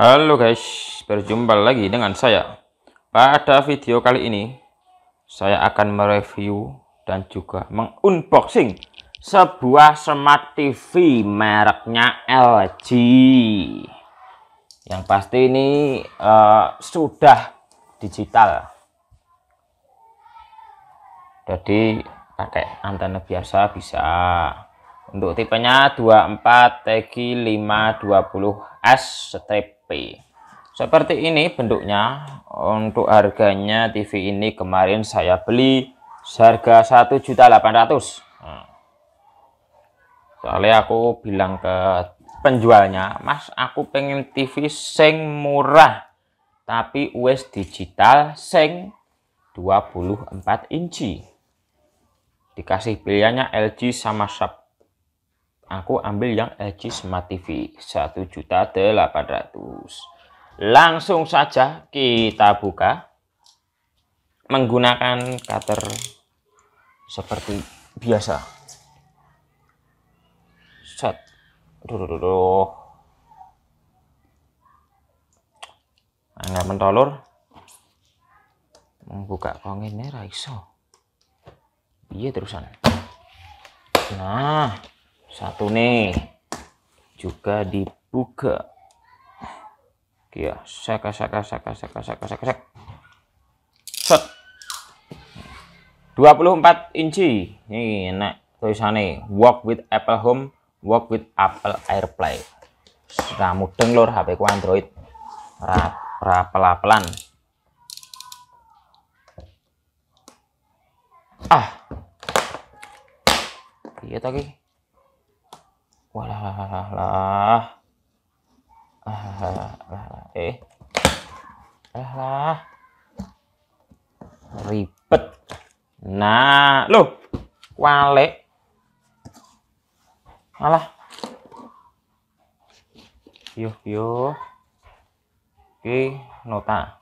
Halo guys, berjumpa lagi dengan saya. Pada video kali ini, saya akan mereview dan juga mengunboxing sebuah smart TV mereknya LG. Yang pasti ini uh, sudah digital. Jadi pakai antena biasa bisa. Untuk tipenya 24 TG520S strip seperti ini bentuknya untuk harganya TV ini kemarin saya beli seharga 1.800 hmm. soalnya aku bilang ke penjualnya Mas aku pengen TV sing murah tapi US digital sing 24 inci dikasih pilihannya LG sama Sharp aku ambil yang LG Smart TV 1.800 langsung saja kita buka menggunakan cutter seperti biasa set duh, duh, mentolor membuka kongennya raiso iya terusan nah satu nih juga dibuka ya saka saka saka saka saka saka saka set 24 inci ini enak tulisannya walk with Apple Home walk with Apple AirPlay sudah mudeng lor HP ku Android rapel-apelan ah iya tadi walah lah lah lah lah eh lah lah ribet nah lo wale alah yo yo oke nota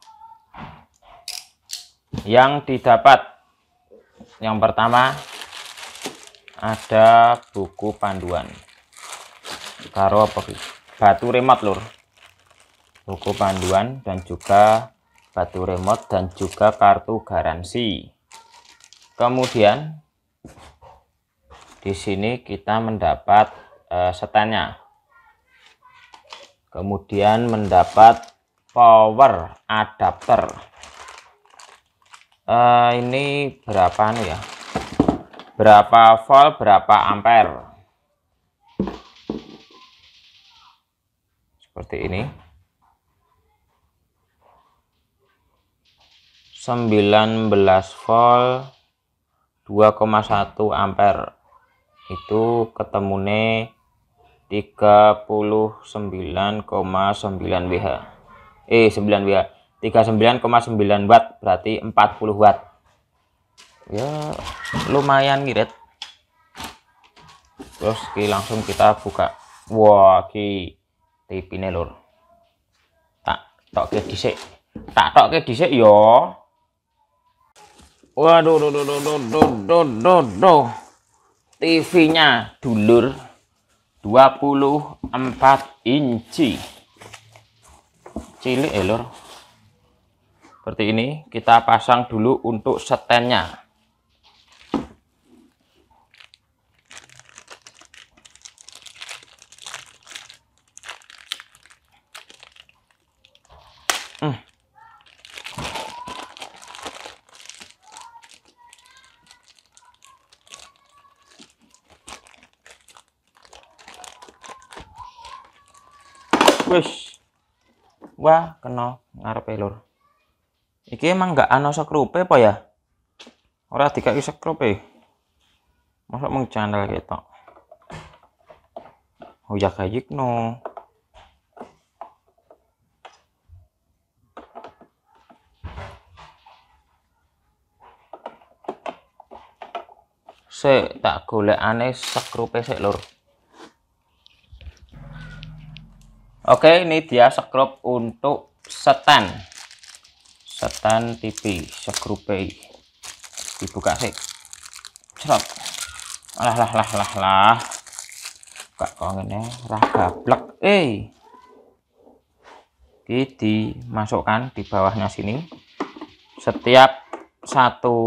yang didapat yang pertama ada buku panduan karo apa sih? batu remote lur buku panduan dan juga batu remote dan juga kartu garansi kemudian di sini kita mendapat uh, setannya kemudian mendapat power adapter uh, ini berapa nih anu ya berapa volt berapa ampere seperti ini 19 volt 2,1 ampere itu ketemune 39,9 WH eh 9 WH 39,9 watt berarti 40 watt ya lumayan ngirit terus ki langsung kita buka wah ki ini lor tak ke disik tak ke disik yo, waduh do do do do do do do, do. TV-nya dulur 24 inci cilik eh ya, lor seperti ini kita pasang dulu untuk setennya wis wah kena ngarepe lur iki emang gak ana sekrupe apa ya ora dikaki sekrupe masa mung channel ketok oh, ya kayak no Se tak golek aneh sekrupe sik lur Oke, ini dia sekrup untuk setan. Setan TV, sekrup E. Dibuka sih. Cerok. Lah lah lah lah lah. Buka kongene raga blek. Eh. Ini dimasukkan di bawahnya sini. Setiap satu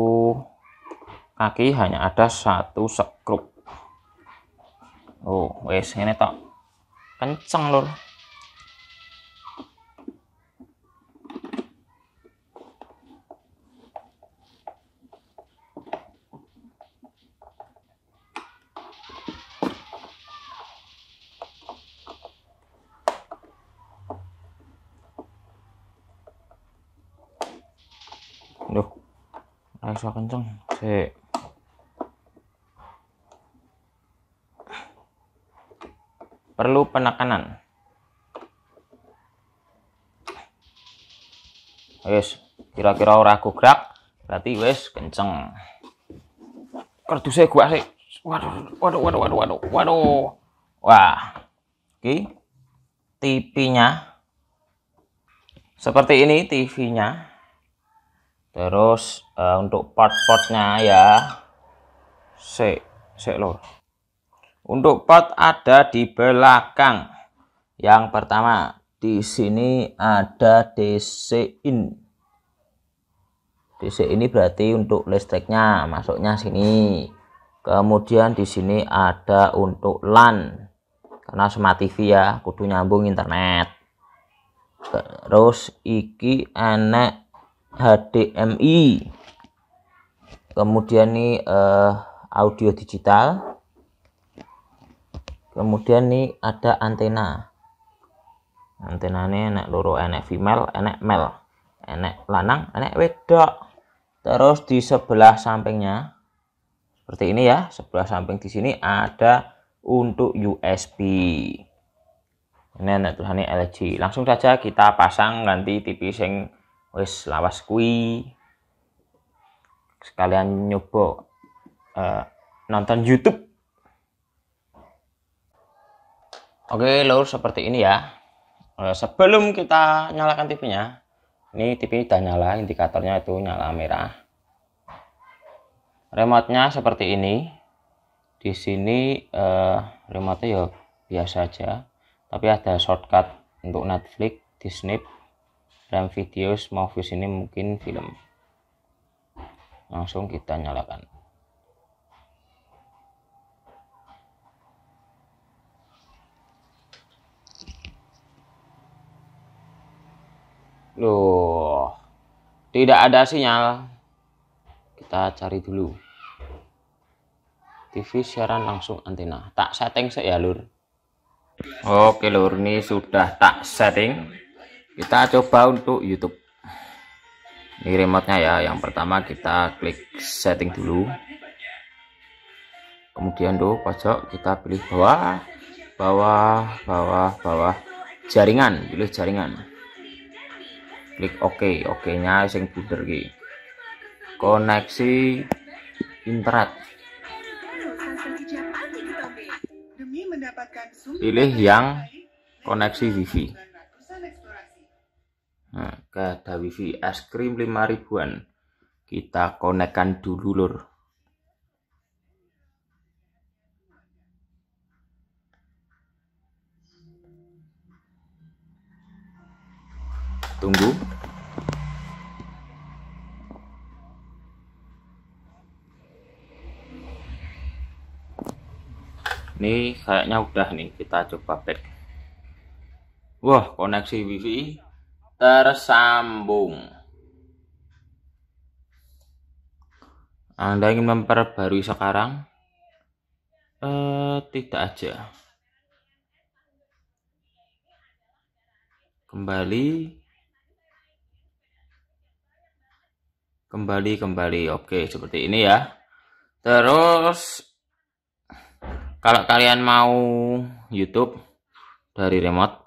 kaki hanya ada satu sekrup. Oh, wes ini tak kenceng lur. Duh. Rasa kenceng. Sih, Perlu penekanan. Wes, kira-kira ora gerak, berarti wes kenceng. saya gua sih. Waduh, waduh, waduh, waduh, waduh, waduh. Wah. Oke. TV-nya seperti ini TV-nya terus uh, untuk part-partnya ya sek sek lo untuk pot ada di belakang yang pertama di sini ada DC in DC ini berarti untuk listriknya masuknya sini kemudian di sini ada untuk LAN karena smart TV ya kudu nyambung internet terus iki enek HDMI kemudian nih eh, uh, audio digital kemudian nih ada antena antena ini enak loro enak female enak male enak lanang enak wedok terus di sebelah sampingnya seperti ini ya sebelah samping di sini ada untuk USB ini enak tuh ini LG langsung saja kita pasang nanti TV sing wis lawas kui sekalian nyoba uh, nonton YouTube Oke lur seperti ini ya eh, sebelum kita nyalakan TV-nya ini TV udah nyala indikatornya itu nyala merah remote-nya seperti ini di sini uh, eh, remote ya biasa aja tapi ada shortcut untuk Netflix Disney dalam video Smovus ini mungkin film langsung kita nyalakan loh tidak ada sinyal kita cari dulu TV siaran langsung antena tak setting saya lur oke lur ini sudah tak setting kita coba untuk YouTube ini remote nya ya yang pertama kita klik setting dulu kemudian tuh pojok kita pilih bawah bawah bawah bawah jaringan pilih jaringan klik ok ok nya sing bunder ki koneksi internet pilih yang koneksi wifi Nah, ada wifi es krim 5 ribuan. Kita konekkan dulu lur. Tunggu. Ini kayaknya udah nih, kita coba back. Wah, koneksi wifi tersambung. Anda ingin memperbarui sekarang? Eh, tidak aja. Kembali. Kembali, kembali. Oke, seperti ini ya. Terus, kalau kalian mau YouTube dari remote,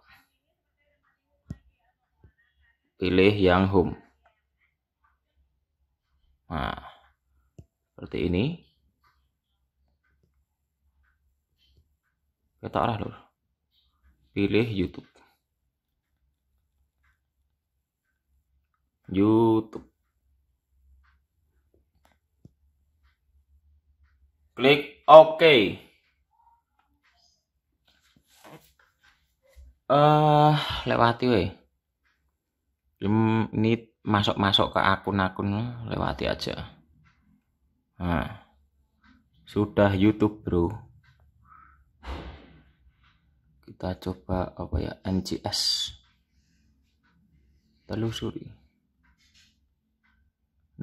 Pilih yang home. Nah, seperti ini. Kita arah dulu. Pilih YouTube. YouTube. Klik OK. Eh, uh, lewati weh ini masuk-masuk ke akun-akun lewati aja nah sudah YouTube bro kita coba apa ya NGS telusuri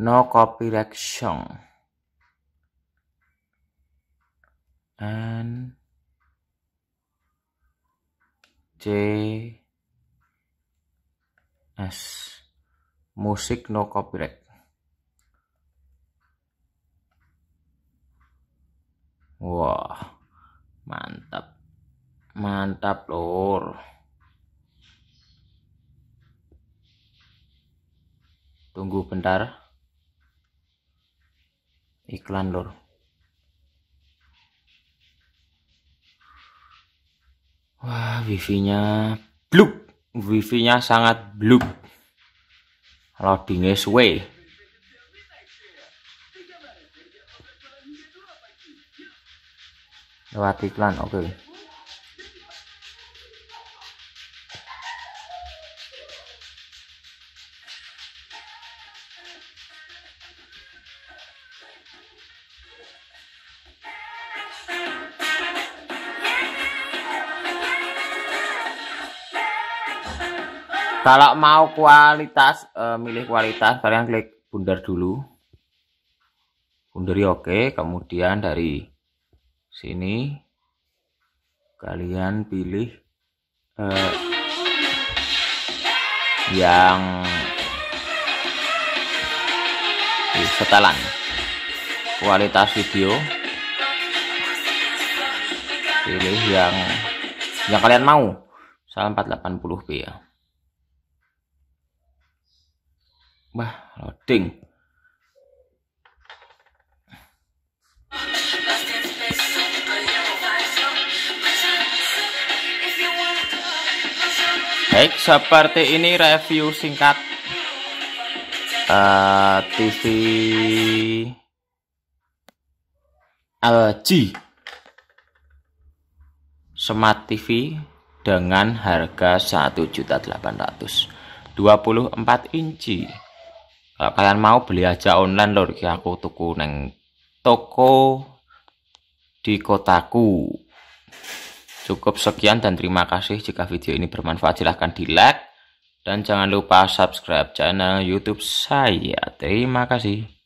no copyright reaction and J S musik no copyright wah mantap mantap lor tunggu bentar iklan lor wah wifi nya blue wifi-nya sangat blue loadingnya suwe lewat iklan oke okay. Kalau mau kualitas, uh, milih kualitas, kalian klik bundar dulu. Bundari oke, kemudian dari sini kalian pilih uh, yang setelan kualitas video pilih yang yang kalian mau misal 480p ya Wah, loading. Baik, seperti ini review singkat uh, eh, TV LG Smart TV dengan harga 1.800 24 inci kalian mau beli aja online lor iki aku tuku neng toko di kotaku. Cukup sekian dan terima kasih jika video ini bermanfaat silahkan di like dan jangan lupa subscribe channel YouTube saya. Terima kasih.